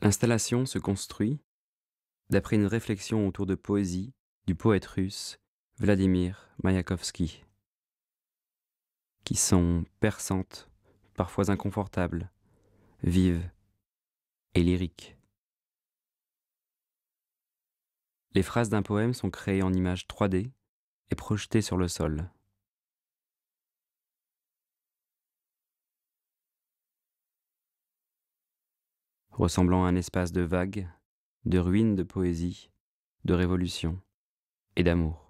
L'installation se construit d'après une réflexion autour de poésie du poète russe Vladimir Mayakovsky, qui sont perçantes, parfois inconfortables, vives et lyriques. Les phrases d'un poème sont créées en images 3D et projetées sur le sol. ressemblant à un espace de vagues, de ruines de poésie, de révolution et d'amour.